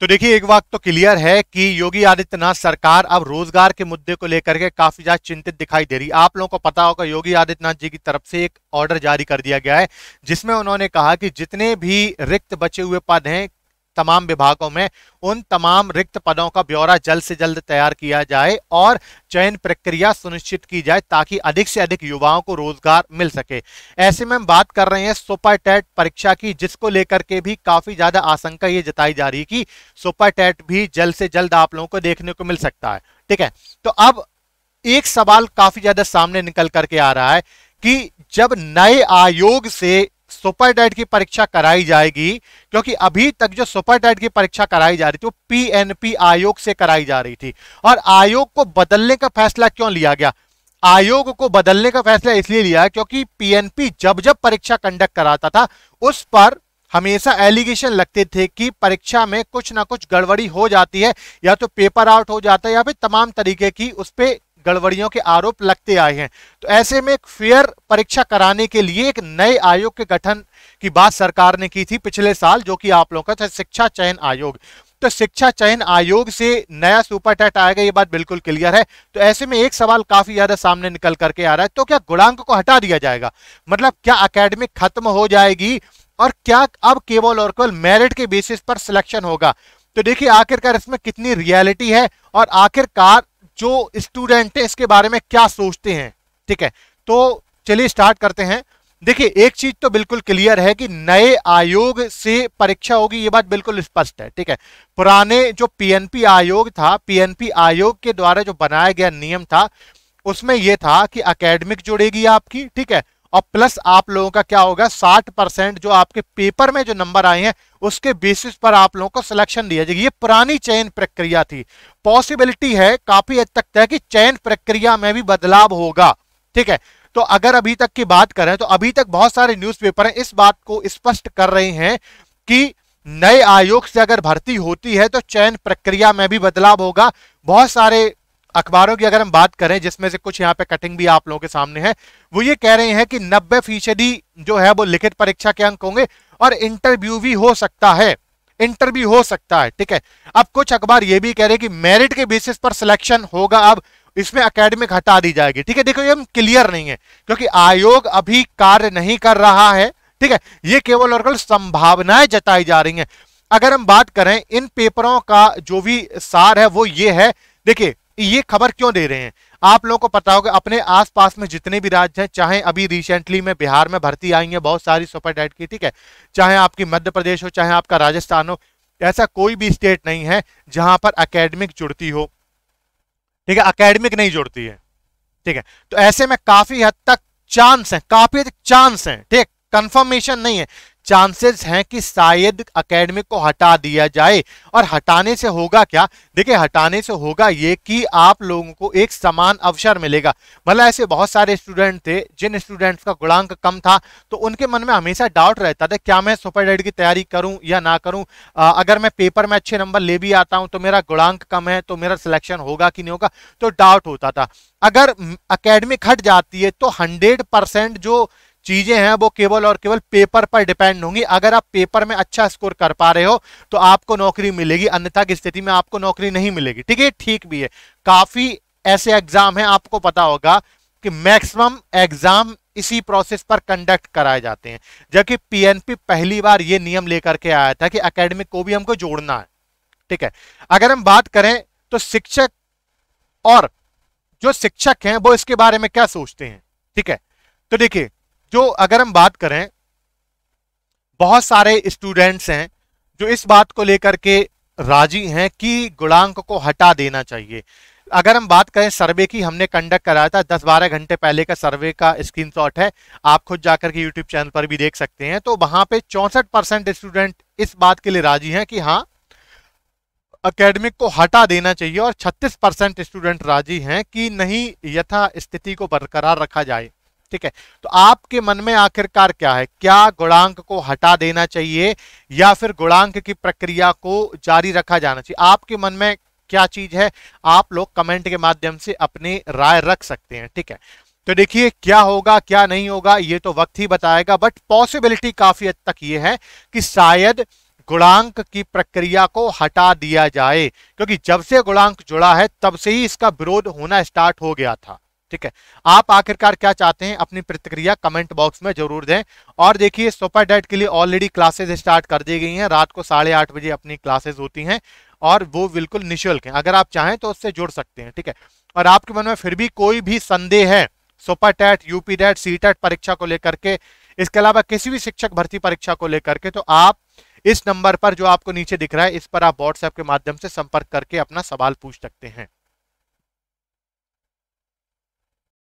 तो देखिए एक बात तो क्लियर है कि योगी आदित्यनाथ सरकार अब रोजगार के मुद्दे को लेकर के काफी ज्यादा चिंतित दिखाई दे रही है आप लोगों को पता होगा योगी आदित्यनाथ जी की तरफ से एक ऑर्डर जारी कर दिया गया है जिसमें उन्होंने कहा कि जितने भी रिक्त बचे हुए पद हैं तमाम विभागों में उन तमाम रिक्त पदों का ब्यौरा जल्द से जल्द तैयार किया जाए और चयन प्रक्रिया सुनिश्चित की जाए ताकि अधिक से अधिक युवाओं को रोजगार मिल सके ऐसे में हम बात कर रहे हैं सुपर टेट परीक्षा की जिसको लेकर के भी काफी ज्यादा आशंका ये जताई जा रही कि सुपर टेट भी जल्द से जल्द आप लोगों को देखने को मिल सकता है ठीक है तो अब एक सवाल काफी ज्यादा सामने निकल करके आ रहा है कि जब नए आयोग से सुपर डेट की परीक्षा कराई जाएगी क्योंकि अभी तक जो सुपर डेट की परीक्षा कराई जा रही थी वो पीएनपी आयोग से कराई जा रही थी और आयोग को बदलने का फैसला क्यों लिया गया आयोग को बदलने का फैसला इसलिए लिया क्योंकि पीएनपी जब जब परीक्षा कंडक्ट कराता था उस पर हमेशा एलिगेशन लगते थे कि परीक्षा में कुछ ना कुछ गड़बड़ी हो जाती है या तो पेपर आउट हो जाता है या फिर तमाम तरीके की उस पर गड़बड़ियों के आरोप लगते आए हैं तो ऐसे में एक फेयर परीक्षा कराने के लिए एक नए आयोग के गठन की बात सरकार ने की थी पिछले साल जो कि आप लोगों का था शिक्षा चयन आयोग तो शिक्षा चयन आयोग से नया सुपर टेट आएगा ये बात बिल्कुल क्लियर है तो ऐसे में एक सवाल काफी ज्यादा सामने निकल करके आ रहा है तो क्या गुणांक को हटा दिया जाएगा मतलब क्या अकेडमिक खत्म हो जाएगी और क्या अब केवल और केवल मेरिट के बेसिस पर सिलेक्शन होगा तो देखिए आखिरकार इसमें कितनी रियलिटी है और आखिरकार जो स्टूडेंट हैं इसके बारे में क्या सोचते हैं ठीक है तो चलिए स्टार्ट करते हैं देखिए एक चीज तो बिल्कुल क्लियर है कि नए आयोग से परीक्षा होगी ये बात बिल्कुल स्पष्ट है ठीक है पुराने जो पीएनपी आयोग था पीएनपी आयोग के द्वारा जो बनाया गया नियम था उसमें यह था कि अकेडमिक जुड़ेगी आपकी ठीक है और प्लस आप लोगों का क्या होगा 60 परसेंट जो आपके पेपर में जो नंबर आए हैं उसके बेसिस पर आप लोगों को सिलेक्शन दिया जाएगा ये पुरानी चयन प्रक्रिया थी पॉसिबिलिटी है काफी हद तक तय कि चयन प्रक्रिया में भी बदलाव होगा ठीक है तो अगर अभी तक की बात करें तो अभी तक बहुत सारे न्यूज पेपर इस बात को स्पष्ट कर रहे हैं कि नए आयोग से अगर भर्ती होती है तो चयन प्रक्रिया में भी बदलाव होगा बहुत सारे अखबारों की अगर हम बात करें जिसमें से कुछ यहाँ पे कटिंग भी आप लोगों के सामने है वो ये कह रहे हैं कि नब्बे फीसदी जो है वो लिखित परीक्षा के अंक होंगे और इंटरव्यू भी हो सकता है इंटरव्यू हो सकता है ठीक है अब कुछ अखबार ये भी कह रहे हैं कि मेरिट के बेसिस पर सिलेक्शन होगा अब इसमें अकेडमिक हटा दी जाएगी ठीक है देखो ये हम क्लियर नहीं है क्योंकि आयोग अभी कार्य नहीं कर रहा है ठीक है ये केवल और केवल संभावनाएं जताई जा रही हैं अगर हम बात करें इन पेपरों का जो भी सार है वो ये है देखिए ये खबर क्यों दे रहे हैं आप लोगों को पता होगा अपने आसपास में जितने भी राज्य हैं चाहे अभी रिसेंटली में बिहार में भर्ती आई है बहुत सारी सुपर डेट की ठीक है चाहे आपकी मध्य प्रदेश हो चाहे आपका राजस्थान हो ऐसा कोई भी स्टेट नहीं है जहां पर अकेडमिक जुड़ती हो ठीक है अकेडमिक नहीं जुड़ती है ठीक है तो ऐसे में काफी हद तक चांस है काफी चांस है ठीक कंफर्मेशन नहीं है चांसेस हैं कि शायद अकेडमी को हटा दिया जाए और हटाने से होगा क्या देखिए हटाने से होगा ये कि आप लोगों को एक समान अवसर मिलेगा मतलब ऐसे बहुत सारे स्टूडेंट थे जिन स्टूडेंट्स का गुणांक कम था तो उनके मन में हमेशा डाउट रहता था क्या मैं सुपर डेड की तैयारी करूं या ना करूं आ, अगर मैं पेपर में अच्छे नंबर ले भी आता हूँ तो मेरा गुणांक कम है तो मेरा सिलेक्शन होगा कि नहीं होगा तो डाउट होता था अगर अकेडमिक हट जाती है तो हंड्रेड परसेंट जो चीजें हैं वो केवल और केवल पेपर पर डिपेंड होंगी अगर आप पेपर में अच्छा स्कोर कर पा रहे हो तो आपको नौकरी मिलेगी अन्यथा की स्थिति में आपको नौकरी नहीं मिलेगी ठीक है ठीक भी है काफी ऐसे एग्जाम हैं आपको पता होगा कि मैक्सिमम एग्जाम इसी प्रोसेस पर कंडक्ट कराए जाते हैं जबकि पीएनपी पहली बार ये नियम लेकर के आया था कि एकेडमिक को भी हमको जोड़ना है ठीक है अगर हम बात करें तो शिक्षक और जो शिक्षक हैं वो इसके बारे में क्या सोचते हैं ठीक है तो देखिए जो अगर हम बात करें बहुत सारे स्टूडेंट्स हैं जो इस बात को लेकर के राजी हैं कि गुणांक को हटा देना चाहिए अगर हम बात करें सर्वे की हमने कंडक्ट कराया था दस बारह घंटे पहले का सर्वे का स्क्रीनशॉट है आप खुद जाकर के यूट्यूब चैनल पर भी देख सकते हैं तो वहां पे चौंसठ परसेंट स्टूडेंट इस बात के लिए राजी हैं कि हाँ अकेडमिक को हटा देना चाहिए और 36 परसेंट स्टूडेंट राजी हैं कि नहीं यथा स्थिति को बरकरार रखा जाए ठीक है तो आपके मन में आखिरकार क्या है क्या गुणांक को हटा देना चाहिए या फिर गुणांक की प्रक्रिया को जारी रखा जाना चाहिए आपके मन में क्या चीज है आप लोग कमेंट के माध्यम से अपनी राय रख सकते हैं ठीक है तो देखिए क्या होगा क्या नहीं होगा ये तो वक्त ही बताएगा बट पॉसिबिलिटी काफी हद तक ये है कि शायद गुणांक की प्रक्रिया को हटा दिया जाए क्योंकि जब से गुणांक जुड़ा है तब से ही इसका विरोध होना स्टार्ट हो गया था ठीक है आप आखिरकार क्या चाहते हैं अपनी प्रतिक्रिया कमेंट बॉक्स में जरूर दें और देखिए सुपर डेट के लिए ऑलरेडी क्लासेज स्टार्ट कर दी गई हैं रात को साढ़े आठ बजे अपनी क्लासेज होती हैं और वो बिल्कुल निःशुल्क हैं अगर आप चाहें तो उससे जुड़ सकते हैं ठीक है और आपके मन में फिर भी कोई भी संदेह है super TET UP TET C TET परीक्षा को लेकर के इसके अलावा किसी भी शिक्षक भर्ती परीक्षा को लेकर के तो आप इस नंबर पर जो आपको नीचे दिख रहा है इस पर आप व्हाट्सएप के माध्यम से संपर्क करके अपना सवाल पूछ सकते हैं